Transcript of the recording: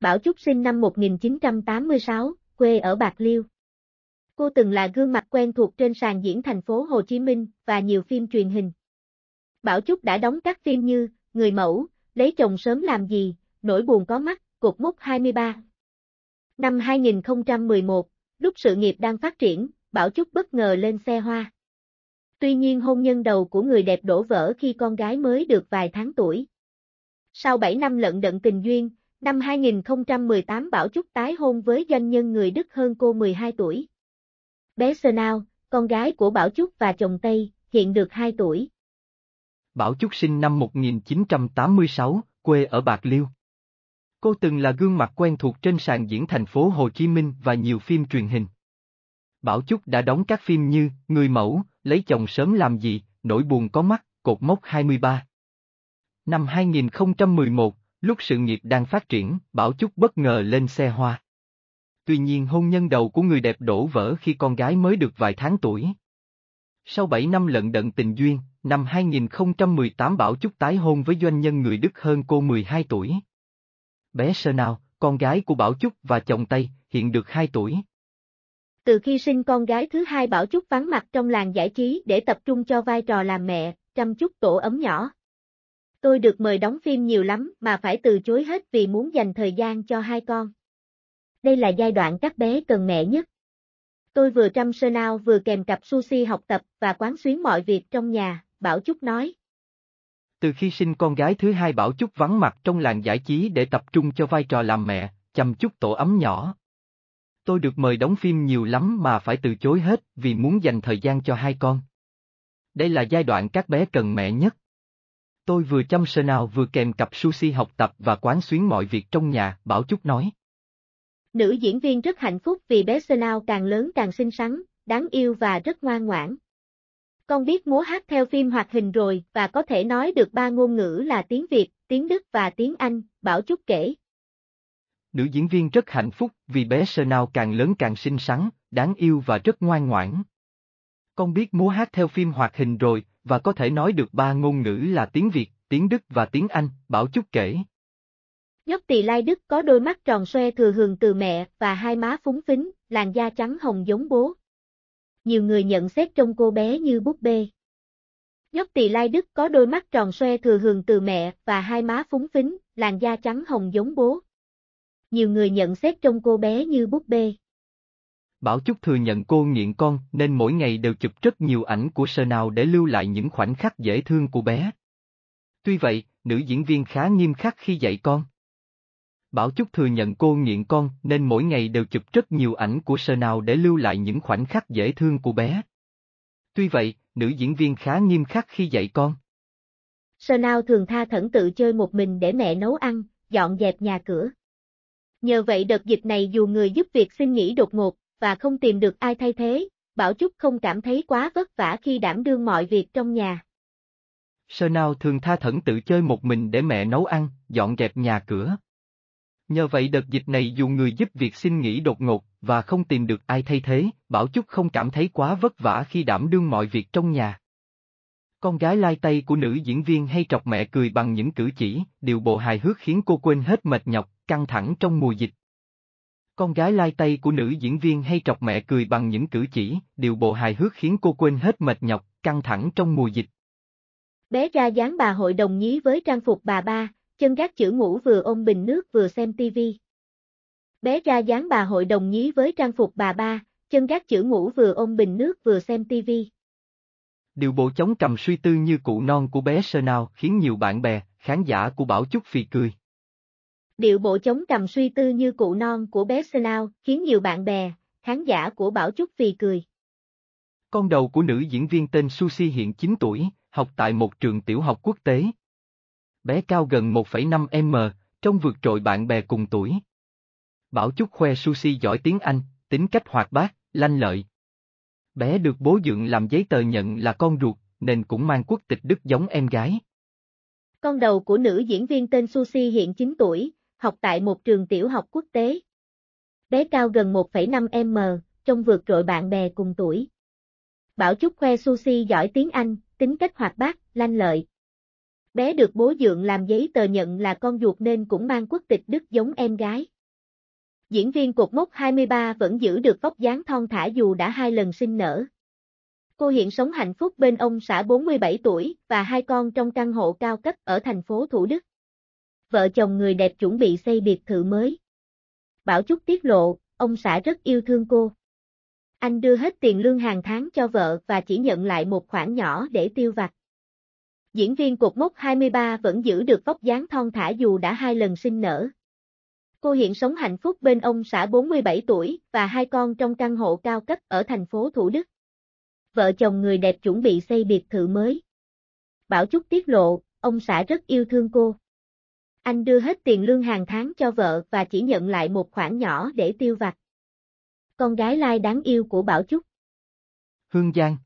Bảo Trúc sinh năm 1986, quê ở Bạc Liêu. Cô từng là gương mặt quen thuộc trên sàn diễn thành phố Hồ Chí Minh và nhiều phim truyền hình. Bảo Trúc đã đóng các phim như Người mẫu, Lấy chồng sớm làm gì, Nỗi buồn có mắt, Cục mốc 23. Năm 2011, lúc sự nghiệp đang phát triển, Bảo Trúc bất ngờ lên xe hoa. Tuy nhiên hôn nhân đầu của người đẹp đổ vỡ khi con gái mới được vài tháng tuổi. Sau 7 năm lận đận tình duyên, Năm 2018 Bảo Trúc tái hôn với doanh nhân người Đức hơn cô 12 tuổi. Bé Senao, con gái của Bảo Trúc và chồng Tây, hiện được 2 tuổi. Bảo Trúc sinh năm 1986, quê ở Bạc Liêu. Cô từng là gương mặt quen thuộc trên sàn diễn thành phố Hồ Chí Minh và nhiều phim truyền hình. Bảo Trúc đã đóng các phim như Người mẫu, Lấy chồng sớm làm gì, Nỗi buồn có mắt, Cột mốc 23. Năm 2011, Lúc sự nghiệp đang phát triển, Bảo Chúc bất ngờ lên xe hoa. Tuy nhiên hôn nhân đầu của người đẹp đổ vỡ khi con gái mới được vài tháng tuổi. Sau 7 năm lận đận tình duyên, năm 2018 Bảo Chúc tái hôn với doanh nhân người Đức hơn cô 12 tuổi. Bé Sơ Nào, con gái của Bảo Chúc và chồng Tây, hiện được 2 tuổi. Từ khi sinh con gái thứ hai Bảo Chúc vắng mặt trong làng giải trí để tập trung cho vai trò làm mẹ, chăm chút tổ ấm nhỏ. Tôi được mời đóng phim nhiều lắm mà phải từ chối hết vì muốn dành thời gian cho hai con. Đây là giai đoạn các bé cần mẹ nhất. Tôi vừa chăm sơ nao vừa kèm cặp sushi học tập và quán xuyến mọi việc trong nhà, Bảo Trúc nói. Từ khi sinh con gái thứ hai Bảo Trúc vắng mặt trong làng giải trí để tập trung cho vai trò làm mẹ, chăm chút tổ ấm nhỏ. Tôi được mời đóng phim nhiều lắm mà phải từ chối hết vì muốn dành thời gian cho hai con. Đây là giai đoạn các bé cần mẹ nhất. Tôi vừa chăm sờ nào vừa kèm cặp sushi học tập và quán xuyến mọi việc trong nhà, Bảo Trúc nói. Nữ diễn viên rất hạnh phúc vì bé sơ nào càng lớn càng xinh xắn, đáng yêu và rất ngoan ngoãn. Con biết múa hát theo phim hoạt hình rồi và có thể nói được ba ngôn ngữ là tiếng Việt, tiếng Đức và tiếng Anh, Bảo Trúc kể. Nữ diễn viên rất hạnh phúc vì bé sơ nào càng lớn càng xinh xắn, đáng yêu và rất ngoan ngoãn. Con biết múa hát theo phim hoạt hình rồi, và có thể nói được ba ngôn ngữ là tiếng Việt, tiếng Đức và tiếng Anh, Bảo Chúc kể. Nhóc tỳ lai Đức có đôi mắt tròn xoe thừa hưởng từ mẹ và hai má phúng phính, làn da trắng hồng giống bố. Nhiều người nhận xét trông cô bé như búp bê. Nhóc tỳ lai Đức có đôi mắt tròn xoe thừa hưởng từ mẹ và hai má phúng phính, làn da trắng hồng giống bố. Nhiều người nhận xét trông cô bé như búp bê. Bảo Trúc thừa nhận cô nghiện con nên mỗi ngày đều chụp rất nhiều ảnh của sơ nào để lưu lại những khoảnh khắc dễ thương của bé. Tuy vậy, nữ diễn viên khá nghiêm khắc khi dạy con. Bảo Trúc thừa nhận cô nghiện con nên mỗi ngày đều chụp rất nhiều ảnh của sơ nào để lưu lại những khoảnh khắc dễ thương của bé. Tuy vậy, nữ diễn viên khá nghiêm khắc khi dạy con. Sơ nào thường tha thẩn tự chơi một mình để mẹ nấu ăn, dọn dẹp nhà cửa. Nhờ vậy đợt dịch này dù người giúp việc xin nghỉ đột ngột, và không tìm được ai thay thế, Bảo Trúc không cảm thấy quá vất vả khi đảm đương mọi việc trong nhà. Sơ nào thường tha thẩn tự chơi một mình để mẹ nấu ăn, dọn dẹp nhà cửa. Nhờ vậy đợt dịch này dù người giúp việc xin nghỉ đột ngột và không tìm được ai thay thế, Bảo Trúc không cảm thấy quá vất vả khi đảm đương mọi việc trong nhà. Con gái lai tay của nữ diễn viên hay trọc mẹ cười bằng những cử chỉ, điều bộ hài hước khiến cô quên hết mệt nhọc, căng thẳng trong mùa dịch. Con gái lai tay của nữ diễn viên hay trọc mẹ cười bằng những cử chỉ, điều bộ hài hước khiến cô quên hết mệt nhọc, căng thẳng trong mùa dịch. Bé ra dáng bà hội đồng nhí với trang phục bà ba, chân gác chữ ngủ vừa ôm bình nước vừa xem tivi. Bé ra dáng bà hội đồng nhí với trang phục bà ba, chân gác chữ ngủ vừa ôm bình nước vừa xem tivi. Điều bộ chống cầm suy tư như cụ non của bé sơ nào khiến nhiều bạn bè, khán giả của Bảo Chúc Phì cười. Điệu bộ chống cầm suy tư như cụ non của bé Slau khiến nhiều bạn bè, khán giả của Bảo Trúc vì cười. Con đầu của nữ diễn viên tên Sushi hiện 9 tuổi, học tại một trường tiểu học quốc tế. Bé cao gần 1,5 m, trông vượt trội bạn bè cùng tuổi. Bảo Trúc khoe Sushi giỏi tiếng Anh, tính cách hoạt bát, lanh lợi. Bé được bố dựng làm giấy tờ nhận là con ruột, nên cũng mang quốc tịch Đức giống em gái. Con đầu của nữ diễn viên tên Sushi hiện 9 tuổi, học tại một trường tiểu học quốc tế. Bé cao gần 1,5m, trông vượt trội bạn bè cùng tuổi. Bảo Trúc khoe Susi giỏi tiếng Anh, tính cách hoạt bát, lanh lợi. Bé được bố dượng làm giấy tờ nhận là con ruột nên cũng mang quốc tịch Đức giống em gái. Diễn viên cột mốc 23 vẫn giữ được vóc dáng thon thả dù đã hai lần sinh nở. Cô hiện sống hạnh phúc bên ông xã 47 tuổi và hai con trong căn hộ cao cấp ở thành phố Thủ Đức vợ chồng người đẹp chuẩn bị xây biệt thự mới. Bảo Trúc tiết lộ, ông xã rất yêu thương cô. Anh đưa hết tiền lương hàng tháng cho vợ và chỉ nhận lại một khoản nhỏ để tiêu vặt. Diễn viên cột mốc 23 vẫn giữ được vóc dáng thon thả dù đã hai lần sinh nở. Cô hiện sống hạnh phúc bên ông xã 47 tuổi và hai con trong căn hộ cao cấp ở thành phố Thủ Đức. Vợ chồng người đẹp chuẩn bị xây biệt thự mới. Bảo Trúc tiết lộ, ông xã rất yêu thương cô. Anh đưa hết tiền lương hàng tháng cho vợ và chỉ nhận lại một khoản nhỏ để tiêu vặt. Con gái lai đáng yêu của Bảo Trúc. Hương Giang